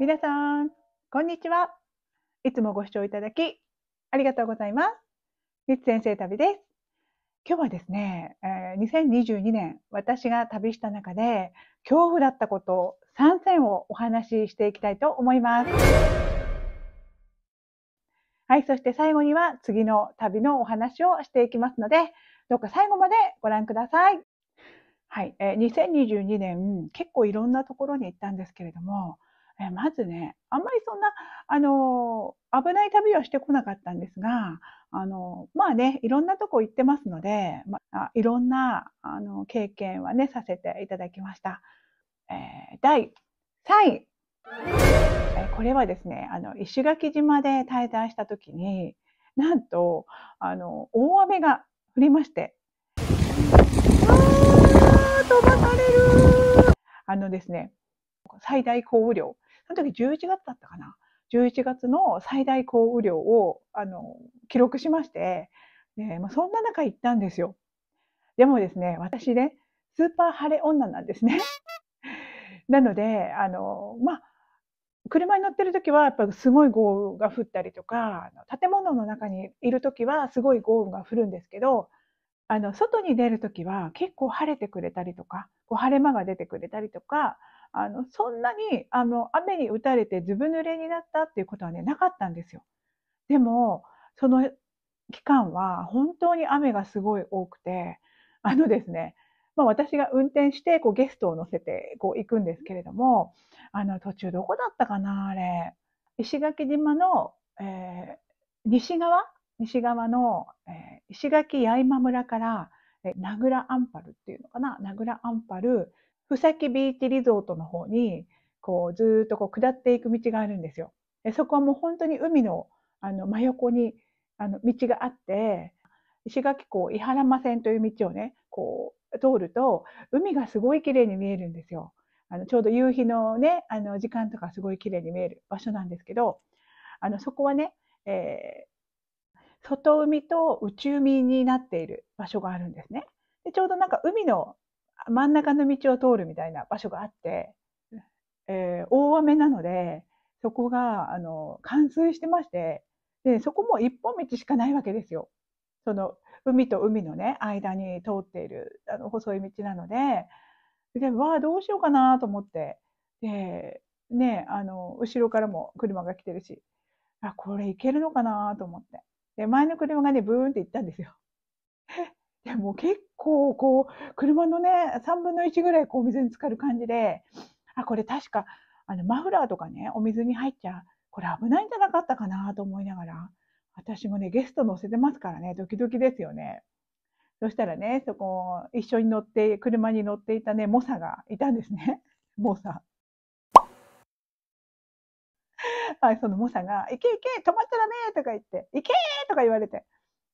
皆さん、こんにちは。いつもご視聴いただき、ありがとうございます。みつ先生旅です。今日はですね、2022年、私が旅した中で、恐怖だったこと3選をお話ししていきたいと思います。はい、そして最後には次の旅のお話をしていきますので、どうか最後までご覧ください。はい、えー、2022年、結構いろんなところに行ったんですけれども、えまずね、あんまりそんな、あの危ない旅はしてこなかったんですが、あのまあね、いろんなとこ行ってますので、まあ、いろんな、あの経験はね、させていただきました。えー、第3位。えこれはですね、あの、石垣島で滞在した時に、なんと、あの、大雨が降りまして、あー飛ばされるあのですね、最大降雨量その時11月だったかな。11月の最大降雨量を、あの、記録しまして、ねまあ、そんな中行ったんですよ。でもですね、私ね、スーパー晴れ女なんですね。なので、あの、まあ、車に乗ってる時はやっぱりすごい豪雨が降ったりとか、建物の中にいる時はすごい豪雨が降るんですけど、あの、外に出る時は結構晴れてくれたりとか、こう晴れ間が出てくれたりとか、あのそんなにあの雨に打たれてずぶ濡れになったっていうことはねなかったんですよ。でもその期間は本当に雨がすごい多くてあのですねまあ、私が運転してこうゲストを乗せてこう行くんですけれどもあの途中どこだったかなあれ石垣島の、えー、西側西側の、えー、石垣八重間村から名倉アンパルっていうのかな名倉アンパルふさきビーチリゾートの方に、こう、ずっとこう、下っていく道があるんですよ。そこはもう本当に海の、あの、真横に、あの、道があって、石垣港伊原間線という道をね、こう、通ると、海がすごい綺麗に見えるんですよ。あの、ちょうど夕日のね、あの、時間とかすごい綺麗に見える場所なんですけど、あの、そこはね、えー、外海と内海になっている場所があるんですね。でちょうどなんか海の真ん中の道を通るみたいな場所があって、えー、大雨なので、そこが、あの、冠水してまして、で、そこも一本道しかないわけですよ。その、海と海のね、間に通っている、あの、細い道なので、で、わあ、どうしようかなと思って、で、ね、あの、後ろからも車が来てるし、あ、これ行けるのかなと思って。で、前の車がね、ブーンって行ったんですよ。でも結構こう、車のね、3分の1ぐらいこう水に浸かる感じで、あ、これ確か、あの、マフラーとかね、お水に入っちゃ、これ危ないんじゃなかったかなと思いながら、私もね、ゲスト乗せてますからね、ドキドキですよね。そしたらね、そこ、一緒に乗って、車に乗っていたね、猛者がいたんですね。猛者。はい、その猛者が、行け行け、止まっちゃダメとか言って、行けーとか言われて、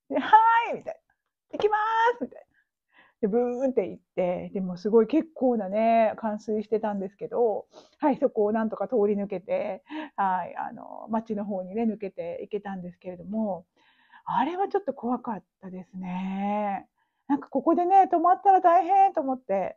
ではーいみたいな。行きますみたいな。で、ブーンって行って、でもすごい結構なね、冠水してたんですけど、はい、そこをなんとか通り抜けて、はい、あの、街の方にね、抜けていけたんですけれども、あれはちょっと怖かったですね。なんかここでね、止まったら大変と思って、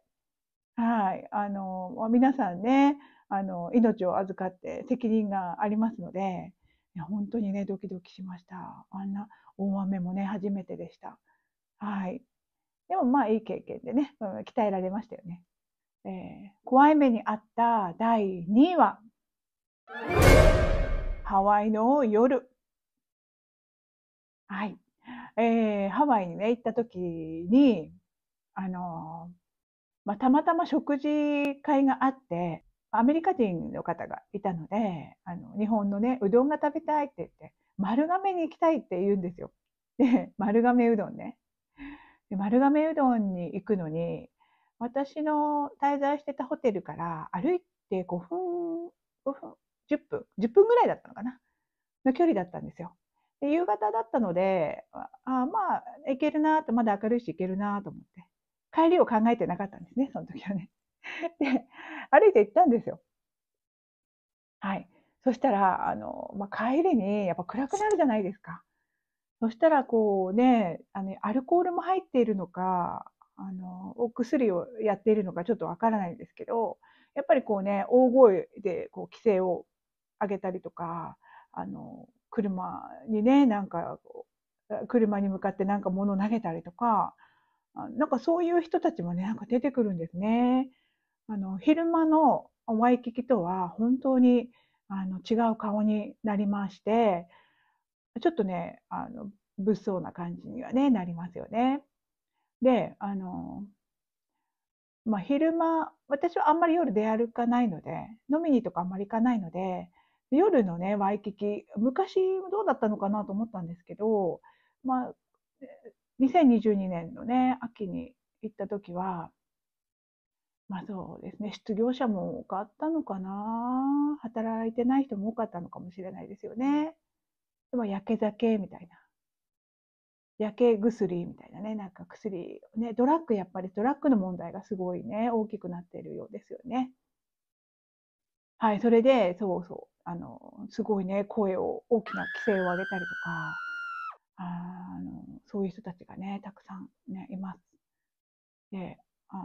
はい、あの、皆さんね、あの、命を預かって責任がありますので、いや本当にね、ドキドキしました。あんな大雨もね、初めてでした。はい。でもまあいい経験でね、うん、鍛えられましたよね。えー、怖い目にあった第2位は、ハワイの夜。はい。えー、ハワイにね、行った時に、あのー、まあ、たまたま食事会があって、アメリカ人の方がいたので、あの、日本のね、うどんが食べたいって言って、丸亀に行きたいって言うんですよ。で、丸亀うどんね。で丸亀うどんに行くのに、私の滞在してたホテルから歩いて5分、5分、10分、10分ぐらいだったのかなの距離だったんですよ。で夕方だったので、あまあ、行けるなと、まだ明るいし行けるなと思って。帰りを考えてなかったんですね、その時はね。で、歩いて行ったんですよ。はい。そしたら、あの、まあ、帰りにやっぱ暗くなるじゃないですか。そしたらこうね、あの、アルコールも入っているのか、あの、お薬をやっているのかちょっとわからないんですけど、やっぱりこうね、大声でこう規制を上げたりとか、あの、車にね、なんか、車に向かってなんか物投げたりとか、なんかそういう人たちもね、なんか出てくるんですね。あの、昼間のワイキキとは本当にあの違う顔になりまして、ちょっとね、あの、物騒な感じにはね、なりますよね。で、あの、まあ、昼間、私はあんまり夜出歩かないので、飲みにとかあんまり行かないので、夜のね、ワイキキ、昔どうだったのかなと思ったんですけど、まあ、2022年のね、秋に行った時は、まあそうですね、失業者も多かったのかな、働いてない人も多かったのかもしれないですよね。でも、焼け酒みたいな。焼け薬みたいなね、なんか薬、ね、ドラッグ、やっぱりドラッグの問題がすごいね、大きくなっているようですよね。はい、それで、そうそう、あの、すごいね、声を、大きな規制を上げたりとか、あの、そういう人たちがね、たくさんね、います。で、あ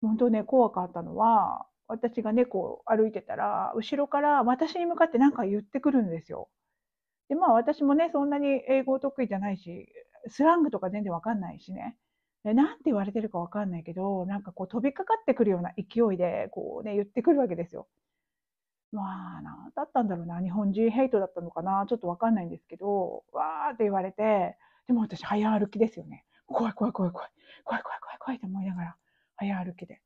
本当ね、怖かったのは、私が猫を歩いてたら、後ろから私に向かって何か言ってくるんですよ。で、まあ私もね、そんなに英語得意じゃないし、スラングとか全然わかんないしね。で、なんて言われてるかわかんないけど、なんかこう飛びかかってくるような勢いで、こうね、言ってくるわけですよ。まあ、なんだったんだろうな。日本人ヘイトだったのかな。ちょっとわかんないんですけど、わーって言われて、でも私、早歩きですよね。怖い怖い怖い怖い。怖い怖い怖い怖いって思いながら、早歩きで。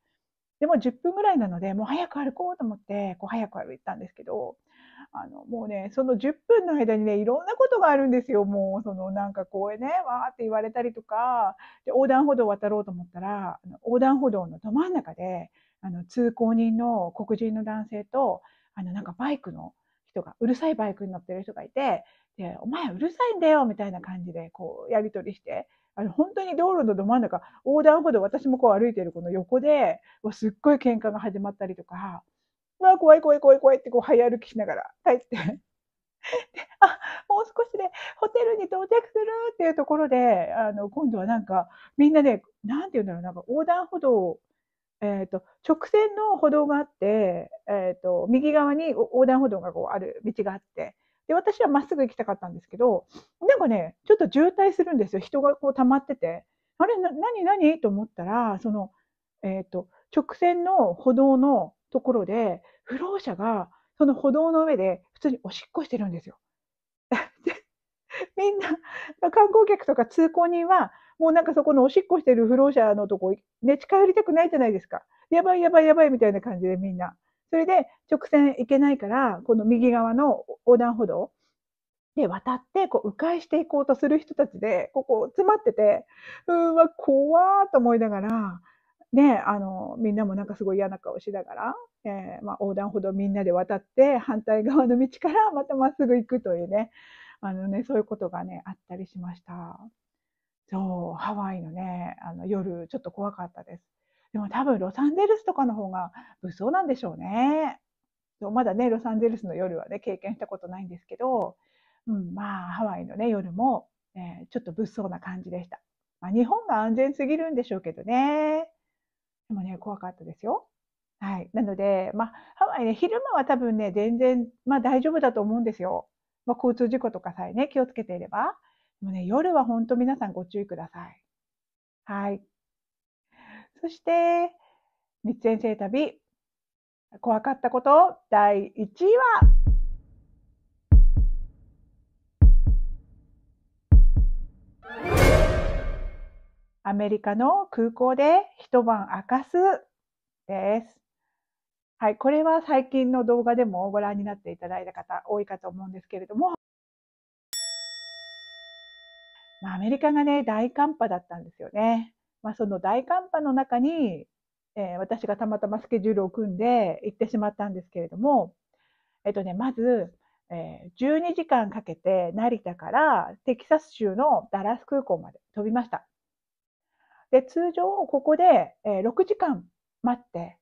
でも10分ぐらいなので、もう早く歩こうと思って、こう早く歩いたんですけど、あの、もうね、その10分の間にね、いろんなことがあるんですよ。もう、そのなんかこうね、わーって言われたりとか、で、横断歩道を渡ろうと思ったら、横断歩道のど真ん中で、あの、通行人の黒人の男性と、あの、なんかバイクの人が、うるさいバイクに乗ってる人がいて、で、お前うるさいんだよみたいな感じで、こう、やりとりして、あの本当に道路のど真ん中、横断歩道、私もこう歩いてるこの横で、すっごい喧嘩が始まったりとか、まわ、怖い怖い怖い怖いってこう早歩きしながら帰って あ、もう少しでホテルに到着するっていうところで、あの、今度はなんか、みんなね、なんて言うんだろう、なんか横断歩道、えっ、ー、と、直線の歩道があって、えっ、ー、と、右側に横断歩道がこうある道があって、で、私はまっすぐ行きたかったんですけど、なんかね、ちょっと渋滞するんですよ。人がこう溜まってて。あれ、な、何何と思ったら、その、えっ、ー、と、直線の歩道のところで、不老者が、その歩道の上で普通におしっこしてるんですよ。みんな、観光客とか通行人は、もうなんかそこのおしっこしてる不老者のとこ、ね、近寄りたくないじゃないですか。やばいやばいやばいみたいな感じでみんな。それで直線行けないから、この右側の横断歩道で渡って、こう、迂回していこうとする人たちで、ここ詰まってて、うわ、怖ーと思いながら、ね、あの、みんなもなんかすごい嫌な顔しながら、えー、まあ、横断歩道みんなで渡って、反対側の道からまたまっすぐ行くというね、あのね、そういうことがね、あったりしました。そう、ハワイのね、あの夜、ちょっと怖かったです。でも多分ロサンゼルスとかの方が物騒なんでしょうね。まだね、ロサンゼルスの夜はね、経験したことないんですけど、うん、まあ、ハワイのね、夜も、えー、ちょっと物騒な感じでした。まあ、日本が安全すぎるんでしょうけどね。でもね、怖かったですよ。はい。なので、まあ、ハワイね、昼間は多分ね、全然、まあ大丈夫だと思うんですよ。まあ、交通事故とかさえね、気をつけていれば。でもね、夜は本当皆さんご注意ください。はい。そして、三つ先生旅、怖かったこと第1位は、アメリカの空港で一晩明かすです。はい、これは最近の動画でもご覧になっていただいた方多いかと思うんですけれども、アメリカがね、大寒波だったんですよね。まあ、その大寒波の中に、えー、私がたまたまスケジュールを組んで行ってしまったんですけれども、えっとね、まず、えー、12時間かけて成田からテキサス州のダラス空港まで飛びました。で、通常ここで、えー、6時間待って、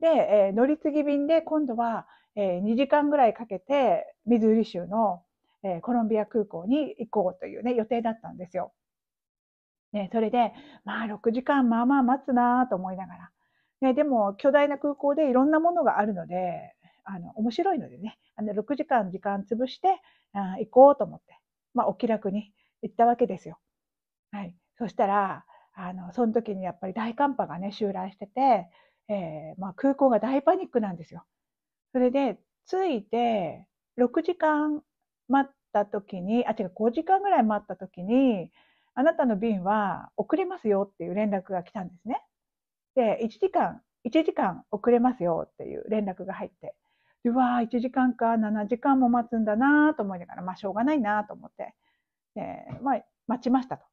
で、えー、乗り継ぎ便で今度は、えー、2時間ぐらいかけてミズーリ州の、えー、コロンビア空港に行こうというね、予定だったんですよ。ね、それで、まあ6時間まあまあ待つなと思いながら。ね、でも巨大な空港でいろんなものがあるので、あの、面白いのでね、あの6時間時間潰して、あ行こうと思って、まあお気楽に行ったわけですよ。はい。そしたら、あの、その時にやっぱり大寒波がね、襲来してて、えー、まあ空港が大パニックなんですよ。それで、着いて、6時間待った時に、あ、違う、5時間ぐらい待った時に、あなたの便は遅れますよっていう連絡が来たんですね。で、1時間、1時間遅れますよっていう連絡が入って、うわー、1時間か、7時間も待つんだなと思いながら、まあ、しょうがないなと思って、えまあ、待ちましたと。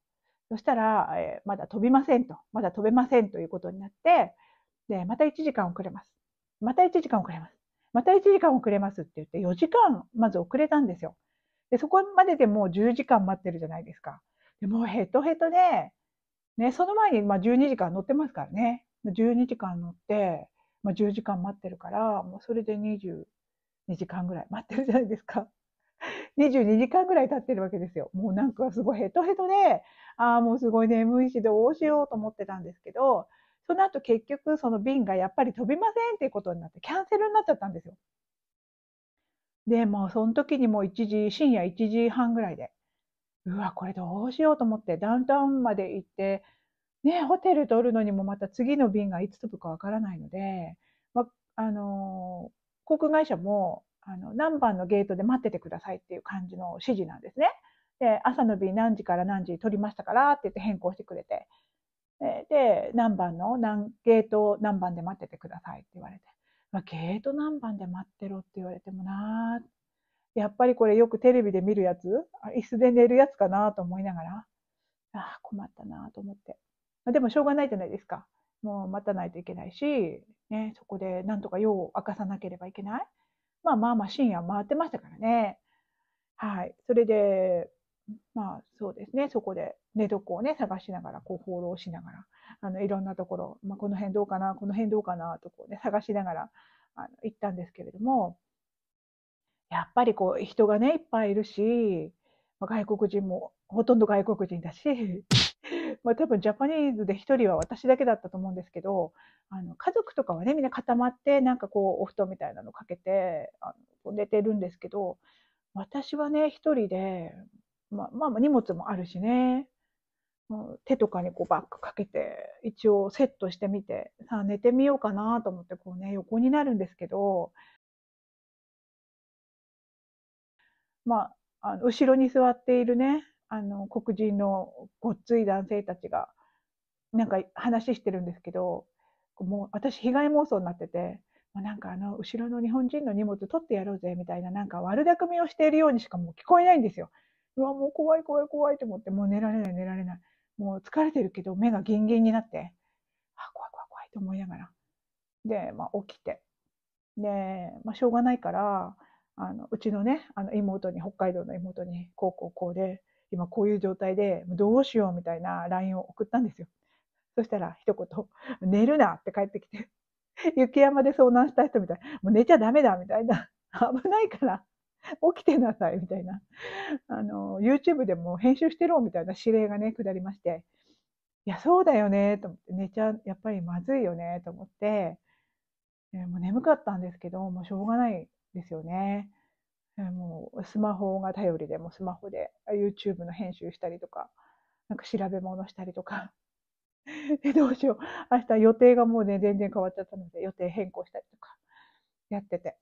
そしたら、えー、まだ飛びませんと。まだ飛べませんということになって、で、また1時間遅れます。また1時間遅れます。また1時間遅れますって言って、4時間まず遅れたんですよ。で、そこまででもう10時間待ってるじゃないですか。もうヘトヘトで、ね、その前にまあ12時間乗ってますからね。12時間乗って、まあ、10時間待ってるから、もうそれで22時間ぐらい待ってるじゃないですか。22 時間ぐらい経ってるわけですよ。もうなんかすごいヘトヘトで、ああ、もうすごい眠いし、どうしようと思ってたんですけど、その後結局その便がやっぱり飛びませんっていうことになって、キャンセルになっちゃったんですよ。で、もうその時にもう1時、深夜1時半ぐらいで、うわ、これどうしようと思って、ダウンタウンまで行って、ね、ホテル取るのにもまた次の便がいつ飛ぶかわからないので、ま、あの航空会社も、あの、何番のゲートで待っててくださいっていう感じの指示なんですね。で、朝の便何時から何時取りましたからって言って変更してくれて、で、何番の何、ゲート何番で待っててくださいって言われて、まゲート何番で待ってろって言われてもなーやっぱりこれよくテレビで見るやつ椅子で寝るやつかなと思いながら、ああ、困ったなと思って。まあ、でもしょうがないじゃないですか。もう待たないといけないし、ね、そこでなんとか用を明かさなければいけない。まあまあまあ深夜回ってましたからね。はい。それで、まあそうですね、そこで寝床をね、探しながら、こう放浪しながら、あの、いろんなところ、まあこの辺どうかな、この辺どうかな、とこうね、探しながら、あの、行ったんですけれども、やっぱりこう人がね、いっぱいいるし、ま、外国人もほとんど外国人だし、ま、多分ジャパニーズで1人は私だけだったと思うんですけど、あの、家族とかはね、みんな固まって、なんかこうお布団みたいなのかけて、あの、寝てるんですけど、私はね、1人で、ま、まあ、荷物もあるしね、もう手とかにこうバッグかけて、一応セットしてみて、さあ寝てみようかなと思ってこうね、横になるんですけど、まあ、あの後ろに座っているね、あの黒人のごっつい男性たちが、なんか話してるんですけど、もう私、被害妄想になってて、もうなんかあの後ろの日本人の荷物取ってやろうぜみたいな、なんか悪巧みをしているようにしかもう聞こえないんですよ。うわ、もう怖い怖い怖いと思って、もう寝られない寝られない。もう疲れてるけど、目がギンギンになって、あ、怖い怖い怖いと思いながら。で、まあ起きて。で、まあしょうがないから、あのうちのねあの妹に北海道の妹にこうこうこうで今こういう状態でどうしようみたいな LINE を送ったんですよ。そしたら一言「寝るな」って帰ってきて 雪山で遭難した人みたいもう寝ちゃダメだみたいな危ないから起きてなさいみたいなあの YouTube でも編集してろみたいな指令がね下りましていやそうだよねと思って寝ちゃやっぱりまずいよねと思って、えもう眠かったんですけどもうしょうがないですよね。もうスマホが頼りでもスマホで YouTube の編集したりとか、なんか調べ物したりとか。で、どうしよう。明日予定がもうね、全然変わっちゃったので、予定変更したりとか、やってて。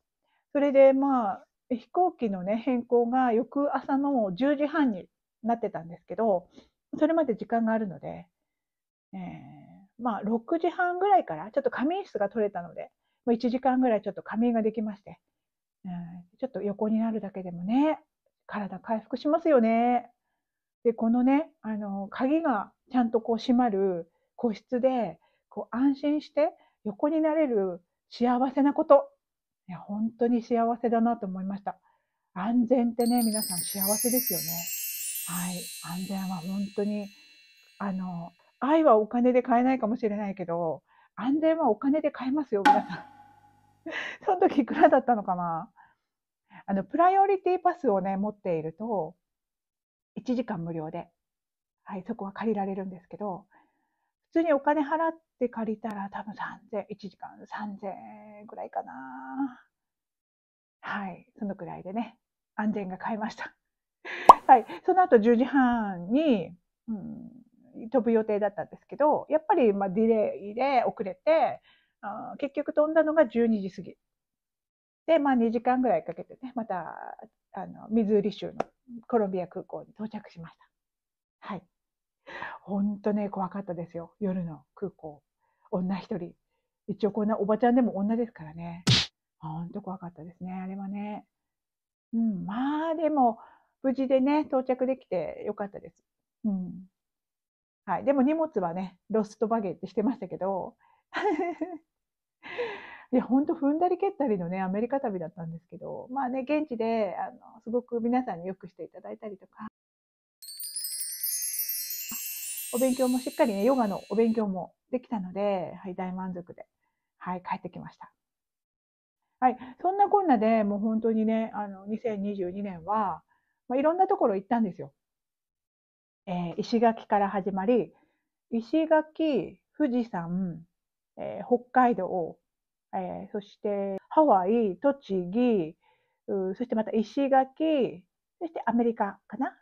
それで、まあ、飛行機のね、変更が翌朝の10時半になってたんですけど、それまで時間があるので、えー、まあ、6時半ぐらいから、ちょっと仮眠室が取れたので、1時間ぐらいちょっと仮眠ができまして、ちょっと横になるだけでもね、体回復しますよね。で、このね、あの、鍵がちゃんとこう閉まる個室で、こう安心して横になれる幸せなこと。いや、本当に幸せだなと思いました。安全ってね、皆さん幸せですよね。はい。安全は本当に、あの、愛はお金で買えないかもしれないけど、安全はお金で買えますよ、皆さん。その時いくらだったのかなあの、プライオリティパスをね、持っていると、1時間無料で、はい、そこは借りられるんですけど、普通にお金払って借りたら多分3000、1時間3000円ぐらいかな。はい、そのくらいでね、安全が買えました。はい、その後10時半に、うん、飛ぶ予定だったんですけど、やっぱりまあディレイで遅れて、あ結局飛んだのが12時過ぎ。で、まあ2時間ぐらいかけてね、また、あの、ミズーリ州のコロンビア空港に到着しました。はい。ほんとね、怖かったですよ。夜の空港。女一人。一応こんなおばちゃんでも女ですからね。ほんと怖かったですね、あれはね。うん、まあでも、無事でね、到着できてよかったです。うん。はい。でも荷物はね、ロストバゲってしてましたけど、いや、ほんと踏んだり蹴ったりのね、アメリカ旅だったんですけど、まあね、現地で、あの、すごく皆さんによくしていただいたりとか、お勉強もしっかりね、ヨガのお勉強もできたので、はい、大満足で、はい、帰ってきました。はい、そんなこんなでもう本当にね、あの、2022年は、まあ、いろんなところ行ったんですよ。えー、石垣から始まり、石垣、富士山、えー、北海道、えー、そしてハワイ、栃木、そしてまた石垣、そしてアメリカかな。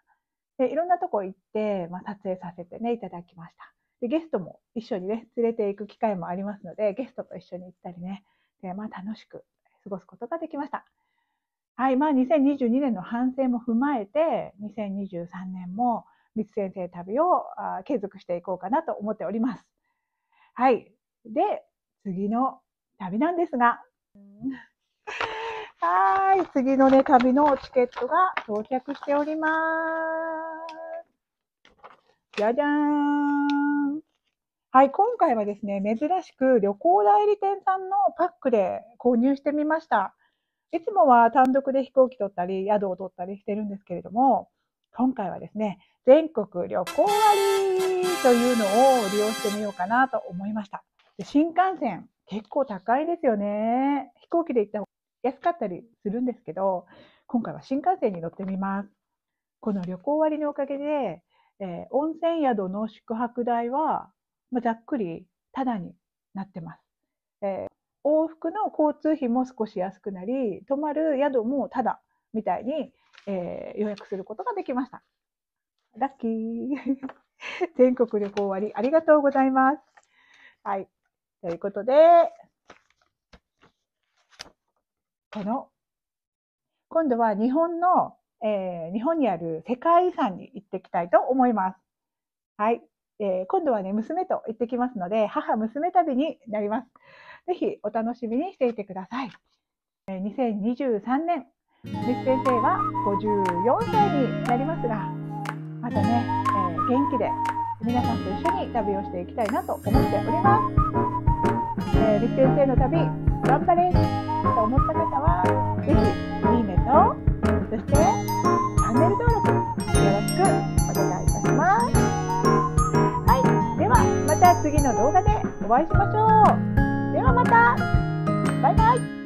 でいろんなとこ行って、まあ、撮影させてね、いただきました。でゲストも一緒にね、連れて行く機会もありますので、ゲストと一緒に行ったりね、でまあ、楽しく過ごすことができました。はい、まあ、2022年の反省も踏まえて、2023年も三井先生旅を継続していこうかなと思っております。はい。で、次の旅なんですが、はい、次のね、旅のチケットが到着しております。じゃじゃーん。はい、今回はですね、珍しく旅行代理店さんのパックで購入してみました。いつもは単独で飛行機取ったり、宿を取ったりしてるんですけれども、今回はですね、全国旅行割というのを利用してみようかなと思いました。で新幹線結構高いですよね。飛行機で行った方が安かったりするんですけど、今回は新幹線に乗ってみます。この旅行割のおかげで、えー、温泉宿の宿泊代は、まあ、ざっくりタダになってます。えー、往復の交通費も少し安くなり、泊まる宿もタダみたいに、えー、予約することができました。ラッキー。全国旅行割ありがとうございます。はい。ということで、この、今度は日本の、えー、日本にある世界遺産に行ってきたいと思います。はい。えー、今度はね、娘と行ってきますので、母娘旅になります。ぜひお楽しみにしていてください。えー、2023年、ミス先生は54歳になりますが、またね、えー、元気で皆さんと一緒に旅をしていきたいなと思っております。えー、立休生の旅頑張れと思った方は是非いいねとそしてチャンネル登録よろしくお願いいたします。はい、ではまた次の動画でお会いしましょう。ではまたバイバイ